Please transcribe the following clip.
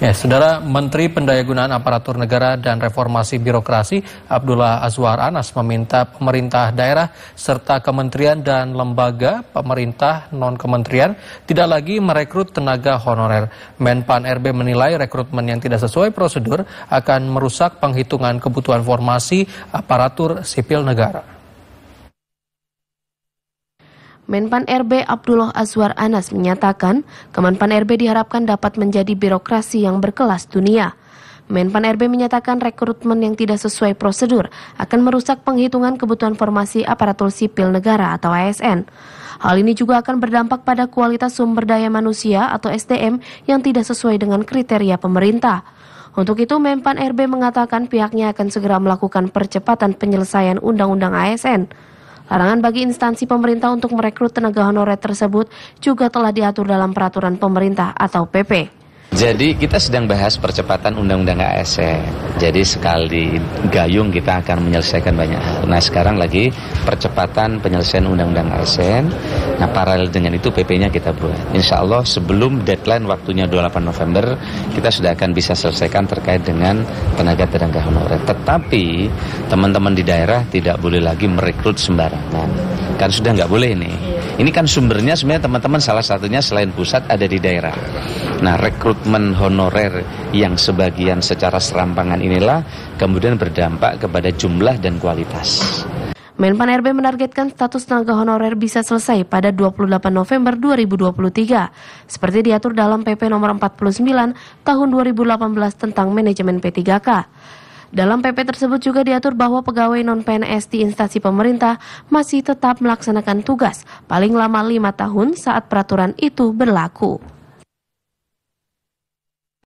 Ya, Saudara Menteri Pendayagunaan Aparatur Negara dan Reformasi Birokrasi Abdullah Azwar Anas meminta pemerintah daerah serta kementerian dan lembaga pemerintah non-kementerian tidak lagi merekrut tenaga honorer. Menpan RB menilai rekrutmen yang tidak sesuai prosedur akan merusak penghitungan kebutuhan formasi aparatur sipil negara. Menpan RB Abdullah Azwar Anas menyatakan, Kemenpan RB diharapkan dapat menjadi birokrasi yang berkelas dunia. Menpan RB menyatakan rekrutmen yang tidak sesuai prosedur akan merusak penghitungan kebutuhan formasi aparatur sipil negara atau ASN. Hal ini juga akan berdampak pada kualitas sumber daya manusia atau SDM yang tidak sesuai dengan kriteria pemerintah. Untuk itu, Menpan RB mengatakan pihaknya akan segera melakukan percepatan penyelesaian Undang-Undang ASN. Larangan bagi instansi pemerintah untuk merekrut tenaga honorer tersebut juga telah diatur dalam peraturan pemerintah atau PP. Jadi kita sedang bahas percepatan undang-undang ASN. E. Jadi sekali gayung kita akan menyelesaikan banyak hal. Nah sekarang lagi percepatan penyelesaian undang-undang ASN. E. Nah paralel dengan itu PP-nya kita buat. Insya Allah sebelum deadline waktunya 28 November kita sudah akan bisa selesaikan terkait dengan tenaga-tenaga honorer. Tetapi teman-teman di daerah tidak boleh lagi merekrut sembarangan. Kan sudah nggak boleh ini. Ini kan sumbernya sebenarnya teman-teman salah satunya selain pusat ada di daerah. Nah rekrutmen honorer yang sebagian secara serampangan inilah kemudian berdampak kepada jumlah dan kualitas. Menpan RB menargetkan status tenaga honorer bisa selesai pada 28 November 2023, seperti diatur dalam PP nomor 49 tahun 2018 tentang manajemen P3K. Dalam PP tersebut juga diatur bahwa pegawai non-PNS di instansi pemerintah masih tetap melaksanakan tugas paling lama lima tahun saat peraturan itu berlaku.